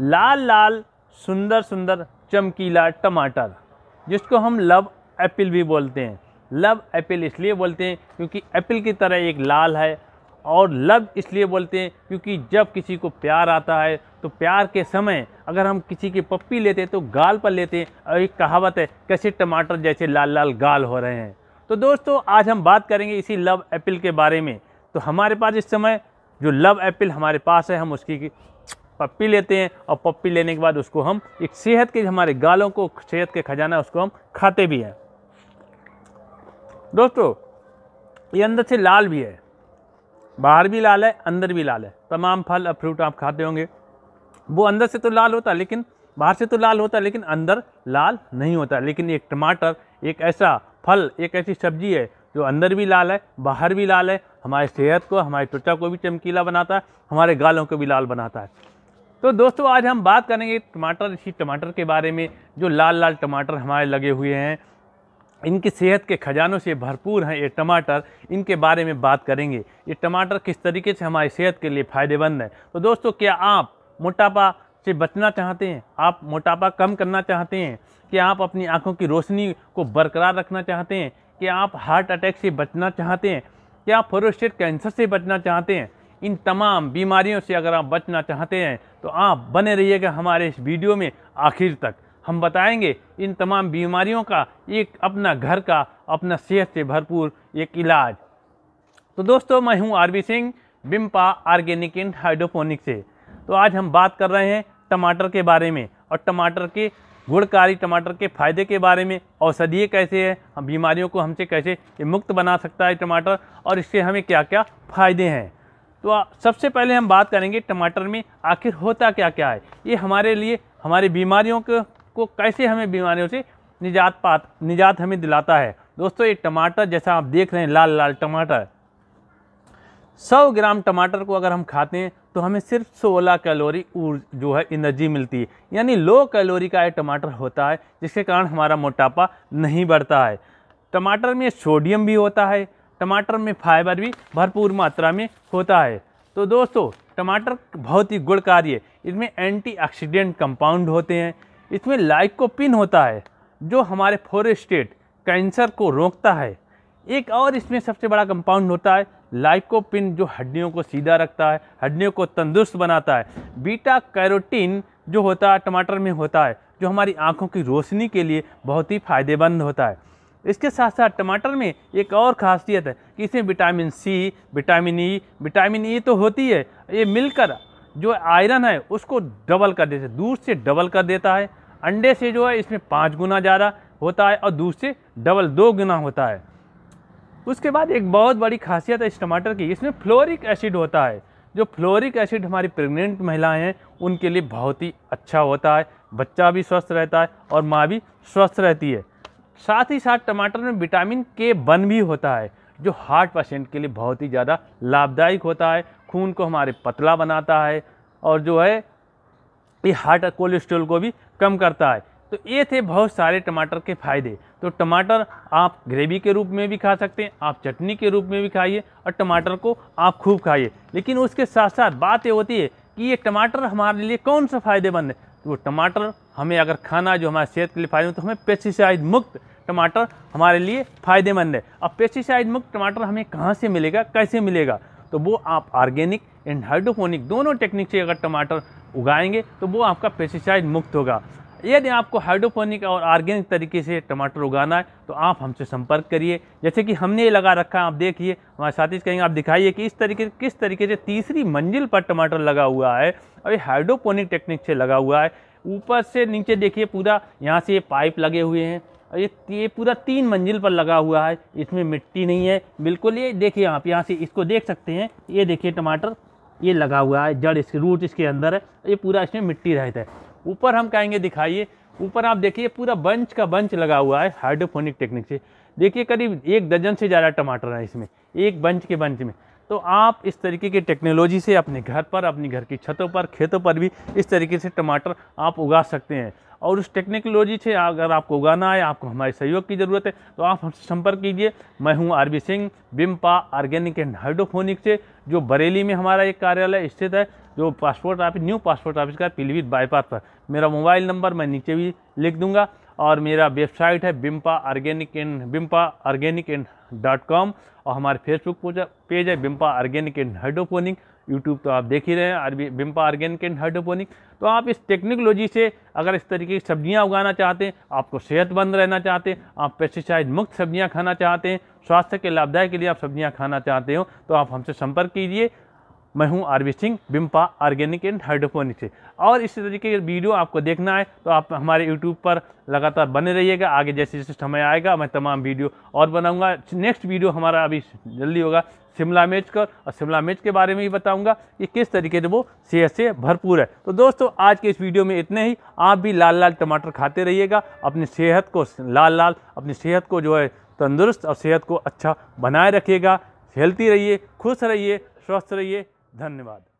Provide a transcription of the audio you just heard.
लाल लाल सुंदर सुंदर चमकीला टमाटर जिसको हम लव एप्पल भी बोलते हैं लव एप्पल इसलिए बोलते हैं क्योंकि एप्पल की तरह एक लाल है और लव इसलिए बोलते हैं क्योंकि जब किसी को प्यार आता है तो प्यार के समय अगर हम किसी की पप्पी लेते हैं तो गाल पर लेते हैं और एक कहावत है कैसे टमाटर जैसे लाल लाल गाल हो रहे हैं तो दोस्तों आज हम बात करेंगे इसी लव एप्पल के बारे में तो हमारे पास इस समय जो लव एप्पल हमारे पास है हम उसकी पप्पी लेते हैं और पप्पी लेने के बाद उसको हम एक सेहत के हमारे गालों को सेहत के खजाना उसको हम खाते भी हैं दोस्तों ये अंदर से लाल भी है बाहर भी लाल है अंदर भी लाल है तमाम फल और फ्रूट आप खाते होंगे वो अंदर से तो लाल होता है लेकिन बाहर से तो लाल होता है लेकिन अंदर लाल नहीं होता लेकिन एक टमाटर एक ऐसा फल एक ऐसी सब्जी है जो अंदर भी लाल है बाहर भी लाल है हमारे सेहत को हमारी त्वचा को भी चमकीला बनाता है हमारे गालों को भी लाल बनाता है तो दोस्तों आज हम बात करेंगे टमाटर इसी टमाटर के बारे में जो लाल लाल टमाटर हमारे लगे हुए हैं इनकी सेहत के खजानों से भरपूर हैं ये टमाटर इनके बारे में बात करेंगे ये टमाटर किस तरीके से हमारी सेहत के लिए फ़ायदेमंद है तो दोस्तों क्या आप मोटापा से बचना चाहते हैं आप मोटापा कम करना चाहते हैं कि आप अपनी आँखों की रोशनी को बरकरार रखना चाहते हैं कि आप हार्ट अटैक से बचना चाहते हैं क्या आप फोरोस्टेट कैंसर से बचना चाहते हैं इन तमाम बीमारियों से अगर आप बचना चाहते हैं तो आप बने रहिएगा हमारे इस वीडियो में आखिर तक हम बताएंगे इन तमाम बीमारियों का एक अपना घर का अपना सेहत से भरपूर एक इलाज तो दोस्तों मैं हूं RB Singh Bimpa organic and hydroponic से तो आज हम बात कर रहे हैं टमाटर के बारे में और टमाटर के गुणकारी टमाटर के फायदे के बारे में औषधीय कैसे है बीमारियों को हमसे कैसे मुक्त बना सकता है टमाटर और इससे हमें क्या क्या फ़ायदे हैं तो सबसे पहले हम बात करेंगे टमाटर में आखिर होता क्या क्या है ये हमारे लिए हमारी बीमारियों को, को कैसे हमें बीमारियों से निजात पा निजात हमें दिलाता है दोस्तों ये टमाटर जैसा आप देख रहे हैं लाल लाल टमाटर सौ ग्राम टमाटर को अगर हम खाते हैं तो हमें सिर्फ सोलह कैलोरी जो है एनर्जी मिलती है यानी लो कैलोरी का ये टमाटर होता है जिसके कारण हमारा मोटापा नहीं बढ़ता है टमाटर में सोडियम भी होता है टमाटर में फाइबर भी भरपूर मात्रा में होता है तो दोस्तों टमाटर बहुत ही गुणकारी है इसमें एंटीऑक्सीडेंट कंपाउंड होते हैं इसमें लाइकोपिन होता है जो हमारे फोरेस्टेट कैंसर को रोकता है एक और इसमें सबसे बड़ा कंपाउंड होता है लाइकोपिन जो हड्डियों को सीधा रखता है हड्डियों को तंदुरुस्त बनाता है बीटा कैरोटीन जो होता है टमाटर में होता है जो हमारी आँखों की रोशनी के लिए बहुत ही फायदेमंद होता है इसके साथ साथ टमाटर में एक और खासियत है कि इसमें vitamin C vitamin E vitamin E तो होती है ये मिलकर जो आयरन है उसको डबल कर देता है दूध से डबल कर देता है अंडे से जो है इसमें पाँच गुना ज़्यादा होता है और दूध से डबल दो गुना होता है उसके बाद एक बहुत बड़ी खासियत है इस टमाटर की इसमें फ्लोरिक एसिड होता है जो फ्लोरिक एसिड हमारी प्रेग्नेंट महिलाएं हैं उनके लिए बहुत ही अच्छा होता है बच्चा भी स्वस्थ रहता है और माँ भी स्वस्थ रहती है साथ ही साथ टमाटर में विटामिन के वन भी होता है जो हार्ट पेशेंट के लिए बहुत ही ज़्यादा लाभदायक होता है खून को हमारे पतला बनाता है और जो है ये हार्ट कोलेस्ट्रोल को भी कम करता है तो ये थे बहुत सारे टमाटर के फायदे तो टमाटर आप ग्रेवी के रूप में भी खा सकते हैं आप चटनी के रूप में भी खाइए और टमाटर को आप खूब खाइए लेकिन उसके साथ साथ बात ये होती है कि ये टमाटर हमारे लिए कौन सा फ़ायदेमंद है वो टमाटर हमें अगर खाना जो हमारे सेहत के लिए फायदेमंद तो हमें पेस्टिसाइड मुक्त टमाटर हमारे लिए फ़ायदेमंद है अब पेस्टिसाइड मुक्त टमाटर हमें कहाँ से मिलेगा कैसे मिलेगा तो वो आप ऑर्गेनिक एंड हाइड्रोफोनिक दोनों टेक्निक से अगर टमाटर उगाएंगे तो वो आपका पेस्टिसाइड मुक्त होगा यदि आपको हाइड्रोपोनिक और ऑर्गेनिक तरीके से टमाटर उगाना है तो आप हमसे संपर्क करिए जैसे कि हमने ये लगा रखा है आप देखिए हमारे साथी कहेंगे आप दिखाइए कि इस तरीके से किस तरीके से तीसरी मंजिल पर टमाटर लगा हुआ है और ये हाइड्रोपोनिक टेक्निक से लगा हुआ है ऊपर से नीचे देखिए पूरा यहाँ से ये पाइप लगे हुए हैं और ये ये पूरा तीन मंजिल पर लगा हुआ है इसमें मिट्टी नहीं है बिल्कुल ये देखिए आप यहाँ से इसको देख सकते हैं ये देखिए टमाटर ये लगा हुआ है जड़ इसके रूट इसके अंदर है ये पूरा इसमें मिट्टी रहता है ऊपर हम कहेंगे दिखाइए ऊपर आप देखिए पूरा बंच का बंच लगा हुआ है हाइड्रोफोनिक टेक्निक से देखिए करीब एक दर्जन से ज़्यादा टमाटर है इसमें एक बंच के बंच में तो आप इस तरीके की टेक्नोलॉजी से अपने घर पर अपनी घर की छतों पर खेतों पर भी इस तरीके से टमाटर आप उगा सकते हैं और उस टेक्नोलॉजी से अगर आपको उगाना है आपको हमारे सहयोग की ज़रूरत है तो आप हमसे संपर्क कीजिए मैं हूं RB Singh Bimpa organic and hydroponic से जो बरेली में हमारा एक कार्यालय स्थित है जो passport office new passport office का पीलीभीत बाईपास पर मेरा मोबाइल नंबर मैं नीचे भी लिख दूंगा और मेरा वेबसाइट है Bimpa organic and Bimpa organic and dot com और हमारे फेसबुक पेज है Bimpa organic and hydroponic YouTube तो आप देख ही रहे हैं R Bimpa organic and hydroponic तो आप इस टेक्निकलॉजी से अगर इस तरीके की सब्जियां उगाना चाहते हैं आपको सेहतमंद रहना चाहते हैं आप पेस्टिसाइड मुक्त सब्जियां खाना चाहते हैं स्वास्थ्य के लाभदायक के लिए आप सब्जियां खाना चाहते हो तो आप हमसे संपर्क कीजिए मैं हूं RV Singh Bimpa organic and hydroponic से और इसी तरीके की वीडियो आपको देखना है तो आप हमारे यूट्यूब पर लगातार बने रहिएगा आगे जैसे जैसे समय आएगा मैं तमाम वीडियो और बनाऊंगा नेक्स्ट वीडियो हमारा अभी जल्दी होगा शिमला मिर्च का और शिमला मिर्च के बारे में भी बताऊंगा कि किस तरीके से वो सेहत से भरपूर है तो दोस्तों आज के इस वीडियो में इतने ही आप भी लाल लाल टमाटर खाते रहिएगा अपनी सेहत को लाल लाल अपनी सेहत को जो है तंदुरुस्त और सेहत को अच्छा बनाए रखिएगा हेल्थी रहिए खुश रहिए स्वस्थ रहिए धन्यवाद